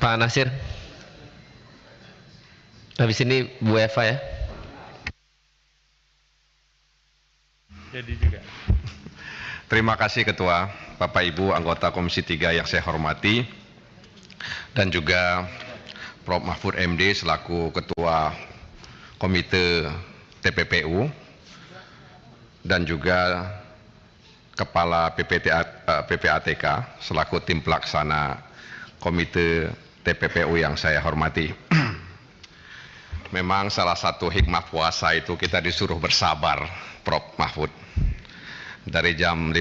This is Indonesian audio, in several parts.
Pak Nasir. Habis ini Bu Eva ya. Jadi juga. Terima kasih Ketua, Bapak Ibu anggota Komisi 3 yang saya hormati dan juga Prof. Mahfud MD selaku Ketua Komite TPPU dan juga Kepala PPTA, PPATK selaku tim pelaksana Komite TPPU yang saya hormati. Memang salah satu hikmah puasa itu kita disuruh bersabar, Prof. Mahfud. Dari jam 15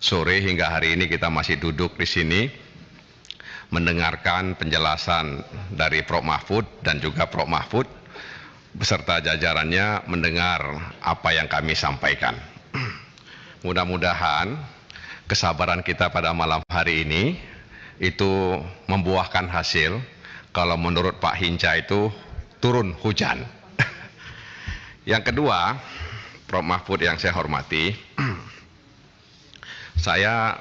sore hingga hari ini kita masih duduk di sini mendengarkan penjelasan dari Prof. Mahfud dan juga Prof. Mahfud beserta jajarannya mendengar apa yang kami sampaikan. Mudah-mudahan kesabaran kita pada malam hari ini itu membuahkan hasil kalau menurut Pak Hinca itu turun hujan yang kedua Prof. Mahfud yang saya hormati saya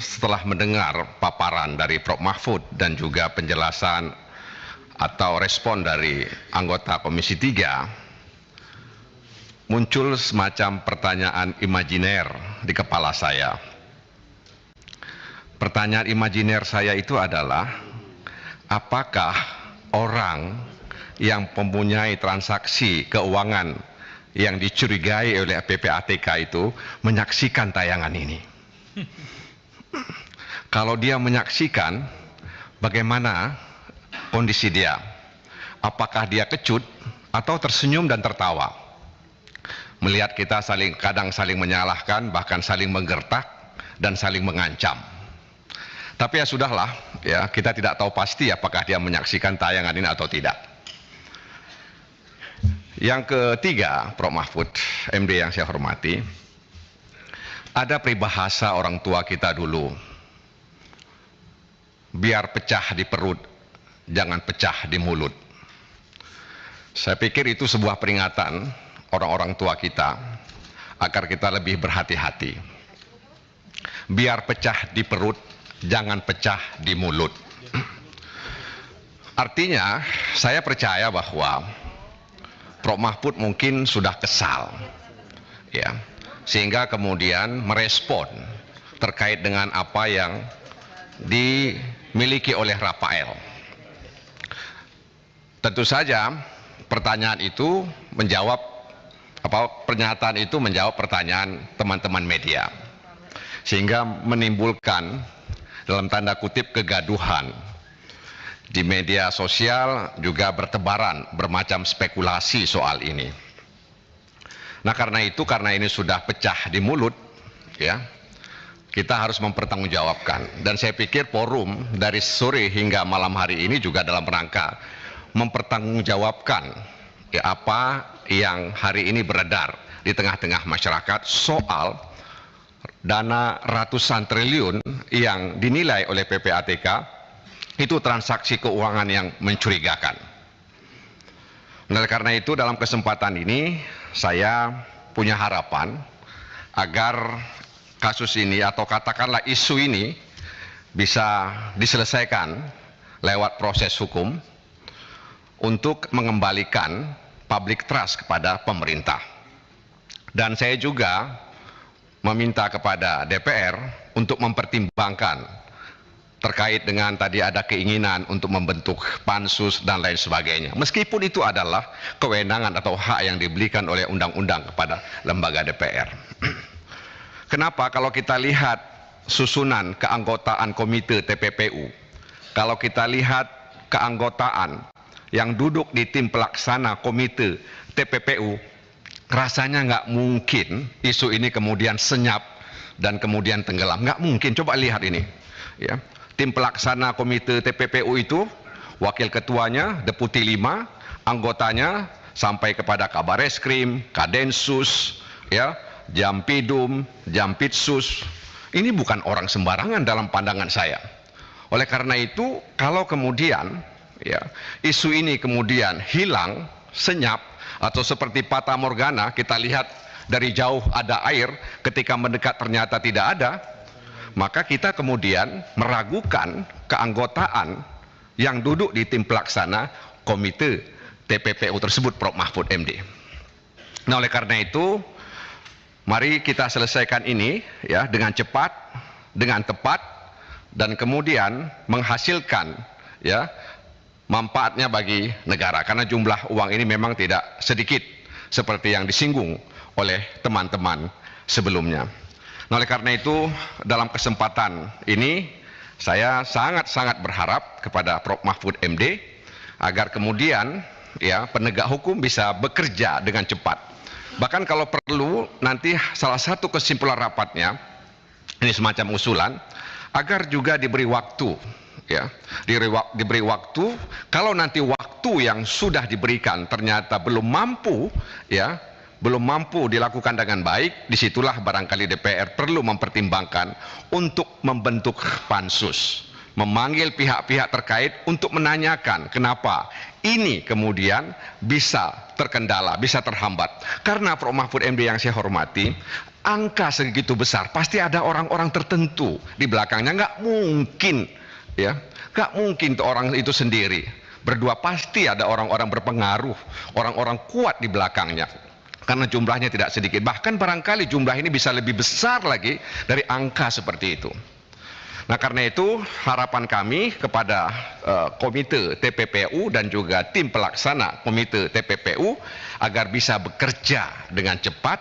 setelah mendengar paparan dari Prof. Mahfud dan juga penjelasan atau respon dari anggota Komisi 3 muncul semacam pertanyaan imajiner di kepala saya. Pertanyaan imajiner saya itu adalah apakah orang yang mempunyai transaksi keuangan yang dicurigai oleh PPATK itu menyaksikan tayangan ini? Kalau dia menyaksikan bagaimana kondisi dia? Apakah dia kecut atau tersenyum dan tertawa? Melihat kita saling kadang saling menyalahkan, bahkan saling menggertak dan saling mengancam. Tapi ya sudahlah, ya kita tidak tahu pasti apakah dia menyaksikan tayangan ini atau tidak. Yang ketiga, Prof. Mahfud, MD yang saya hormati, ada peribahasa orang tua kita dulu. Biar pecah di perut, jangan pecah di mulut. Saya pikir itu sebuah peringatan orang-orang tua kita agar kita lebih berhati-hati. Biar pecah di perut, jangan pecah di mulut. Artinya, saya percaya bahwa Prof Mahfud mungkin sudah kesal. Ya. Sehingga kemudian merespon terkait dengan apa yang dimiliki oleh Rafael. Tentu saja pertanyaan itu menjawab apa pernyataan itu menjawab pertanyaan teman-teman media sehingga menimbulkan dalam tanda kutip kegaduhan. Di media sosial juga bertebaran bermacam spekulasi soal ini. Nah karena itu karena ini sudah pecah di mulut, ya kita harus mempertanggungjawabkan. Dan saya pikir forum dari sore hingga malam hari ini juga dalam rangka mempertanggungjawabkan ya, apa yang hari ini beredar di tengah-tengah masyarakat soal dana ratusan triliun yang dinilai oleh PPATK itu transaksi keuangan yang mencurigakan. Nah, oleh karena itu dalam kesempatan ini saya punya harapan agar kasus ini atau katakanlah isu ini bisa diselesaikan lewat proses hukum untuk mengembalikan public trust kepada pemerintah. Dan saya juga meminta kepada DPR untuk mempertimbangkan terkait dengan tadi ada keinginan untuk membentuk pansus dan lain sebagainya. Meskipun itu adalah kewenangan atau hak yang diberikan oleh undang-undang kepada lembaga DPR. Kenapa kalau kita lihat susunan keanggotaan komite TPPU, kalau kita lihat keanggotaan yang duduk di tim pelaksana komite TPPU rasanya nggak mungkin isu ini kemudian senyap dan kemudian tenggelam. Nggak mungkin. Coba lihat ini. Ya. Tim pelaksana komite TPPU itu, wakil ketuanya, deputi lima, anggotanya sampai kepada kabar eskrim, kadensus, ya, jampidum, jampitsus. Ini bukan orang sembarangan dalam pandangan saya. Oleh karena itu, kalau kemudian ya, isu ini kemudian hilang, senyap, atau seperti Pata Morgana kita lihat dari jauh ada air ketika mendekat ternyata tidak ada maka kita kemudian meragukan keanggotaan yang duduk di tim pelaksana komite TPPU tersebut Prof. Mahfud MD nah oleh karena itu mari kita selesaikan ini ya dengan cepat dengan tepat dan kemudian menghasilkan ya manfaatnya bagi negara karena jumlah uang ini memang tidak sedikit seperti yang disinggung oleh teman-teman sebelumnya. Nah, oleh karena itu dalam kesempatan ini saya sangat-sangat berharap kepada Prof Mahfud MD agar kemudian ya penegak hukum bisa bekerja dengan cepat. Bahkan kalau perlu nanti salah satu kesimpulan rapatnya ini semacam usulan agar juga diberi waktu ya diberi, diberi waktu kalau nanti waktu yang sudah diberikan ternyata belum mampu ya belum mampu dilakukan dengan baik disitulah barangkali DPR perlu mempertimbangkan untuk membentuk pansus memanggil pihak-pihak terkait untuk menanyakan kenapa ini kemudian bisa terkendala, bisa terhambat. Karena Prof. Mahfud MD yang saya hormati, angka segitu besar pasti ada orang-orang tertentu di belakangnya nggak mungkin ya nggak mungkin tuh orang itu sendiri berdua pasti ada orang-orang berpengaruh orang-orang kuat di belakangnya karena jumlahnya tidak sedikit bahkan barangkali jumlah ini bisa lebih besar lagi dari angka seperti itu Nah karena itu harapan kami kepada uh, komite TPPU dan juga tim pelaksana komite TPPU agar bisa bekerja dengan cepat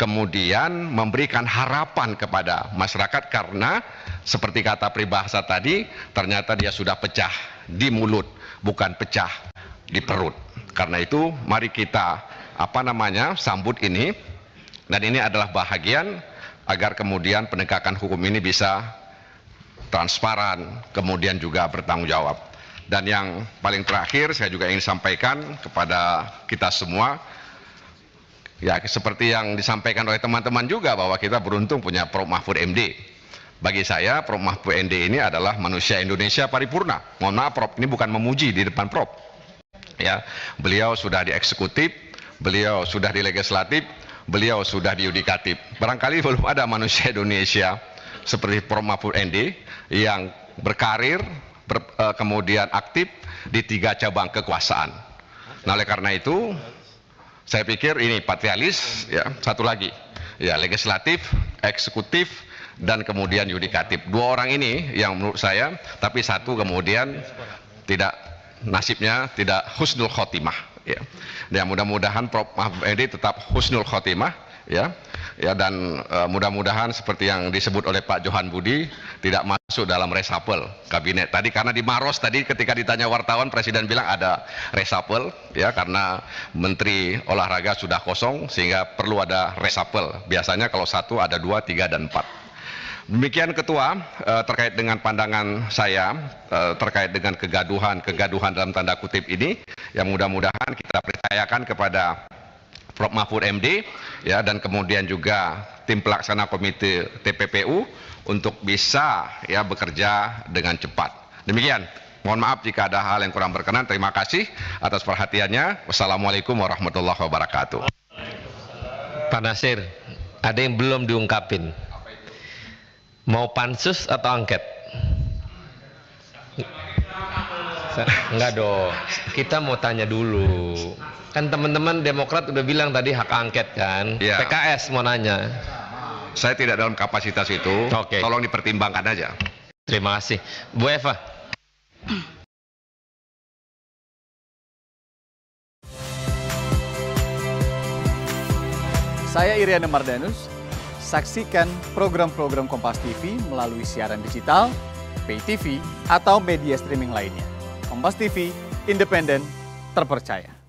kemudian memberikan harapan kepada masyarakat karena seperti kata Pribahasa tadi ternyata dia sudah pecah di mulut bukan pecah di perut karena itu mari kita apa namanya sambut ini dan ini adalah bahagian agar kemudian penegakan hukum ini bisa transparan kemudian juga bertanggung jawab dan yang paling terakhir saya juga ingin sampaikan kepada kita semua Ya seperti yang disampaikan oleh teman-teman juga bahwa kita beruntung punya Prof. Mahfud MD. Bagi saya Prof. Mahfud MD ini adalah manusia Indonesia paripurna. Mohon maaf Prof, ini bukan memuji di depan Prof. Ya, beliau sudah di eksekutif, beliau sudah di legislatif, beliau sudah di yudikatif. Barangkali belum ada manusia Indonesia seperti Prof. Mahfud MD yang berkarir, ber, eh, kemudian aktif di tiga cabang kekuasaan. Nah, oleh karena itu saya pikir ini patrialis, ya, satu lagi, ya legislatif, eksekutif, dan kemudian yudikatif. Dua orang ini yang menurut saya, tapi satu kemudian tidak nasibnya tidak husnul khotimah. Ya, ya mudah-mudahan Prof. Mahfud Edi tetap husnul khotimah. Ya, ya dan uh, mudah-mudahan seperti yang disebut oleh Pak Johan Budi tidak masuk dalam reshuffle kabinet tadi karena di Maros tadi ketika ditanya wartawan presiden bilang ada reshuffle ya karena menteri olahraga sudah kosong sehingga perlu ada reshuffle biasanya kalau satu ada dua tiga dan empat Demikian Ketua, eh, terkait dengan pandangan saya, eh, terkait dengan kegaduhan-kegaduhan dalam tanda kutip ini, yang mudah-mudahan kita percayakan kepada Prof Mahfud MD ya dan kemudian juga tim pelaksana komite TPPU untuk bisa ya bekerja dengan cepat. Demikian. Mohon maaf jika ada hal yang kurang berkenan. Terima kasih atas perhatiannya. Wassalamualaikum warahmatullahi wabarakatuh. Pak Nasir, ada yang belum diungkapin. Mau pansus atau angket? Enggak dong. Kita mau tanya dulu. Kan teman-teman Demokrat udah bilang tadi hak angket kan. Ya. PKS mau nanya. Saya tidak dalam kapasitas itu. Okay. Tolong dipertimbangkan aja. Terima kasih. Bu Eva. Saya Iriana Mardanus. Saksikan program-program Kompas TV melalui siaran digital, pay TV, atau media streaming lainnya. Kompas TV, independen, terpercaya.